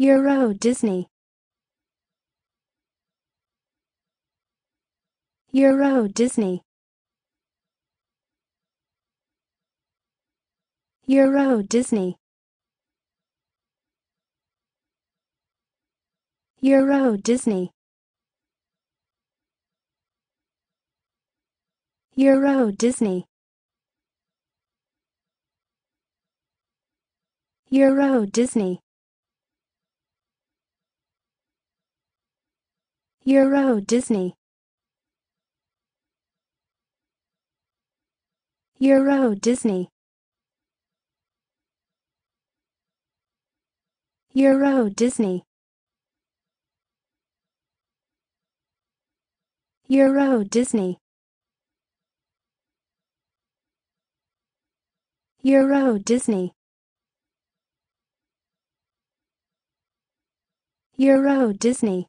Euro Disney Euro Disney Euro Disney Euro Disney Euro Disney Euro Disney Euro Disney Euro Disney Euro Disney Euro Disney Euro Disney Euro Disney